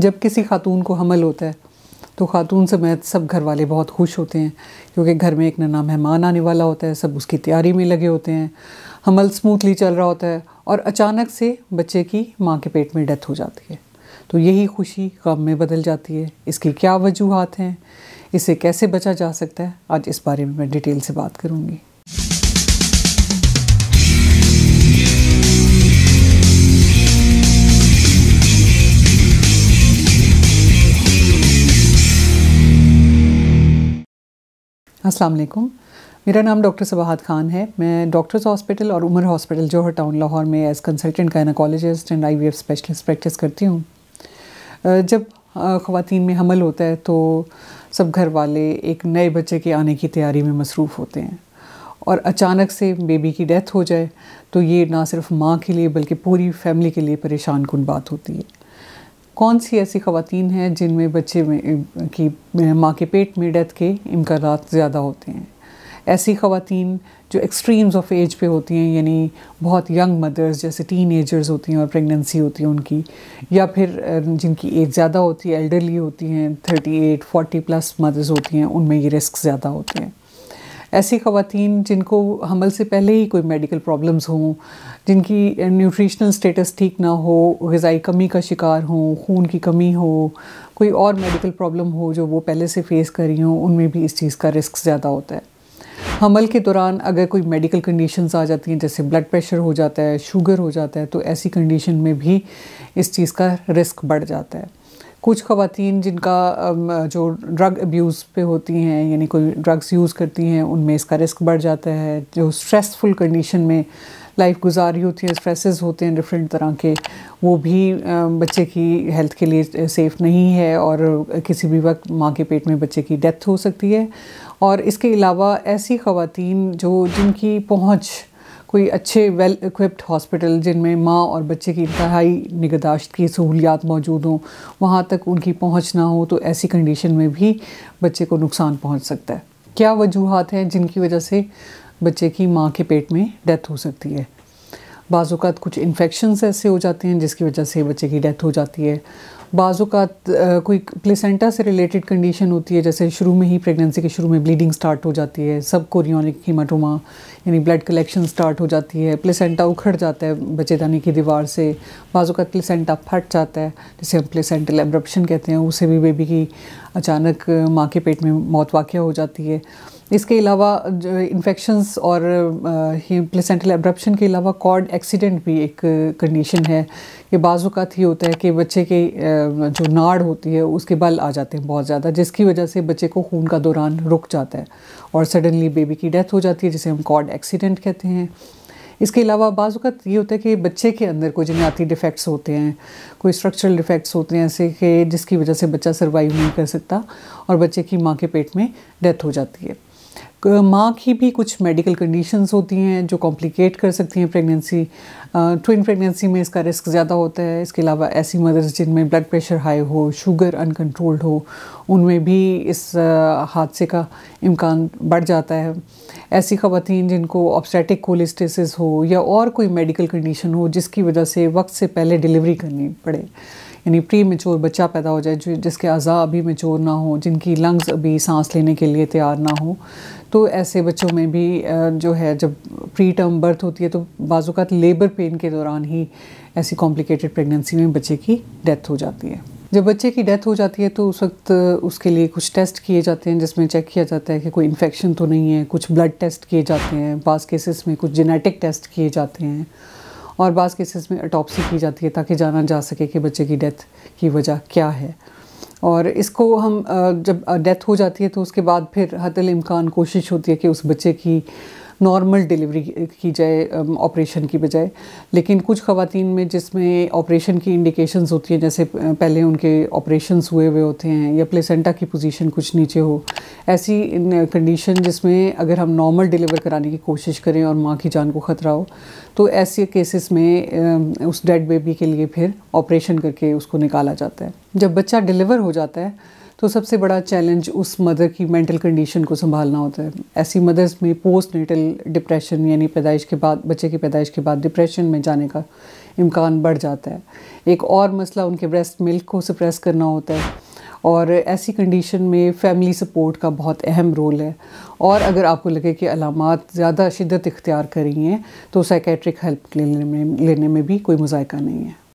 जब किसी खातून को हमल होता है तो खातून समेत सब घर वाले बहुत खुश होते हैं क्योंकि घर में एक नना मेहमान आने वाला होता है सब उसकी तैयारी में लगे होते हैं हमल स्मूथली चल रहा होता है और अचानक से बच्चे की माँ के पेट में डेथ हो जाती है तो यही खुशी गम में बदल जाती है इसकी क्या वजूहत हैं इसे कैसे बचा जा सकता है आज इस बारे में मैं डिटेल से बात करूँगी अस्सलाम वालेकुम मेरा नाम डॉक्टर सबाहत खान है मैं डॉक्टर्स हॉस्पिटल और उमर हॉस्पिटल जोहर टाउन लाहौर में as consultant gynaecologist and IVF specialist practice करती हूँ जब ख़वान में हमल होता है तो सब घर वाले एक नए बच्चे के आने की तैयारी में मसरूफ़ होते हैं और अचानक से बेबी की डेथ हो जाए तो ये ना सिर्फ माँ के लिए बल्कि पूरी फैमिली के लिए परेशान कन बात होती है कौन सी ऐसी खातन हैं जिनमें बच्चे में की माँ के पेट में डेथ के इम्कान ज़्यादा होते हैं ऐसी खातन जो एक्सट्रीम्स ऑफ एज पे होती हैं यानी बहुत यंग मदर्स जैसे टीन एजर्स होती हैं और प्रेगनेंसी होती है उनकी या फिर जिनकी एज ज़्यादा होती है एल्डरली होती हैं thirty eight forty plus mothers होती हैं उनमें ये रिस्क ज़्यादा होते हैं ऐसी खातन जिनको हमल से पहले ही कोई मेडिकल प्रॉब्लम्स हों जिनकी न्यूट्रिशनल स्टेटस ठीक ना हो गई कमी का शिकार हों खून की कमी हो कोई और मेडिकल प्रॉब्लम हो जो वो पहले से फेस कर रही हों उनमें भी इस चीज़ का रिस्क ज़्यादा होता है हमल के दौरान अगर कोई मेडिकल कंडीशंस आ जाती हैं जैसे ब्लड प्रेशर हो जाता है शुगर हो जाता है तो ऐसी कंडीशन में भी इस चीज़ का रिस्क बढ़ जाता है कुछ खातन जिनका जो ड्रग अब्यूज़ पे होती हैं यानी कोई ड्रग्स यूज़ करती हैं उनमें इसका रिस्क बढ़ जाता है जो स्ट्रेसफुल कंडीशन में लाइफ गुजारी होती है स्ट्रेसेस होते हैं डिफरेंट तरह के वो भी बच्चे की हेल्थ के लिए सेफ़ नहीं है और किसी भी वक्त माँ के पेट में बच्चे की डेथ हो सकती है और इसके अलावा ऐसी खातन जो जिनकी पहुँच कोई अच्छे वेल इक्विप्ड हॉस्पिटल जिनमें माँ और बच्चे की इंतहाई निगदाश्त की सहूलियात मौजूद हों वहाँ तक उनकी पहुँच ना हो तो ऐसी कंडीशन में भी बच्चे को नुकसान पहुँच सकता है क्या वजूहत हैं जिनकी वजह से बच्चे की माँ के पेट में डेथ हो सकती है बाज़ात कुछ इन्फेक्शन ऐसे हो जाते हैं जिसकी वजह से बच्चे की डेथ हो जाती है बाज़ात कोई प्लेसेंटा से रिलेटेड कंडीशन होती है जैसे शुरू में ही प्रेगनेंसी के शुरू में ब्लीडिंग स्टार्ट हो जाती है सब कोरियोनिक हीमाटोमा यानी ब्लड कलेक्शन स्टार्ट हो जाती है प्लेसेंटा उखड़ जाता है बचेदानी की दीवार से का प्लेसेंटा फट जाता है जिसे हम प्लेसेंटल एब्रप्शन कहते हैं उसे भी बेबी की अचानक माँ के पेट में मौत वाक़ हो जाती है इसके अलावा इन्फेक्शंस और प्लेसेंटल एब्रप्शन के अलावा कॉर्ड एक्सीडेंट भी एक कंडीशन है कि बाजूकात ये होता है कि बच्चे के जो नाड़ होती है उसके बल आ जाते हैं बहुत ज़्यादा जिसकी वजह से बच्चे को खून का दौरान रुक जाता है और सडनली बेबी की डेथ हो जाती है जिसे हम कॉर्ड एक्सीडेंट कहते हैं इसके अलावा बाजूक़ात ये होता है कि बच्चे के अंदर कोई जनियाती डिफेक्ट्स होते हैं कोई स्ट्रक्चरल डिफेक्ट्स होते हैं ऐसे कि जिसकी वजह से बच्चा सर्वाइव नहीं कर सकता और बच्चे की माँ के पेट में डेथ हो जाती है माँ की भी कुछ मेडिकल कंडीशंस होती हैं जो कॉम्प्लिकेट कर सकती हैं प्रेगनेंसी ट्विन प्रेगनेंसी में इसका रिस्क ज़्यादा होता है इसके अलावा ऐसी मदर्स जिनमें ब्लड प्रेशर हाई हो शुगर अनकंट्रोल्ड हो उनमें भी इस हादसे का इम्कान बढ़ जाता है ऐसी खातन जिनको ऑब्स्टेटिक कोलिस्टिस हो या और कोई मेडिकल कंडीशन हो जिसकी वजह से वक्त से पहले डिलीवरी करनी पड़े यानी प्री मेच्योर बच्चा पैदा हो जाए जो जिसके अज़ा अभी मेच्योर ना हो जिनकी लंग्स अभी सांस लेने के लिए तैयार ना हो तो ऐसे बच्चों में भी जो है जब प्री टर्म बर्थ होती है तो बाज़ात लेबर पेन के दौरान ही ऐसी कॉम्प्लिकेटेड प्रेगनेंसी में बच्चे की डेथ हो जाती है जब बच्चे की डेथ हो जाती है तो उस वक्त उसके लिए कुछ टेस्ट किए जाते हैं जिसमें चेक किया जाता है कि कोई इन्फेक्शन तो नहीं है कुछ ब्लड टेस्ट किए जाते हैं बास केसेस में कुछ जेनेटिक टेस्ट किए जाते हैं और बाज़ केसेस में अटॉपसी की जाती है ताकि जाना जा सके कि बच्चे की डेथ की वजह क्या है और इसको हम जब डेथ हो जाती है तो उसके बाद फिर हतल इम्कान कोशिश होती है कि उस बच्चे की नॉर्मल डिलीवरी की जाए ऑपरेशन की बजाय लेकिन कुछ खातन में जिसमें ऑपरेशन की इंडिकेशंस होती हैं जैसे पहले उनके ऑपरेशंस हुए हुए होते हैं या प्लेसेंटा की पोजीशन कुछ नीचे हो ऐसी कंडीशन जिसमें अगर हम नॉर्मल डिलीवर कराने की कोशिश करें और माँ की जान को ख़तरा हो तो ऐसे केसेस में उस डेड बेबी के लिए फिर ऑपरेशन करके उसको निकाला जाता है जब बच्चा डिलीवर हो जाता है तो सबसे बड़ा चैलेंज उस मदर की मेंटल कंडीशन को संभालना होता है ऐसी मदर्स में पोस्ट नेटल डिप्रेशन यानी पैदाइश के बाद बच्चे की पैदाइश के बाद डिप्रेशन में जाने का इम्कान बढ़ जाता है एक और मसला उनके ब्रेस्ट मिल्क को सप्रेस करना होता है और ऐसी कंडीशन में फैमिली सपोर्ट का बहुत अहम रोल है और अगर आपको लगे कि अलामत ज़्यादा शिदत इख्तियार करी हैं तो साइकेट्रिक हेल्प लेने में लेने में भी कोई मुजायका नहीं है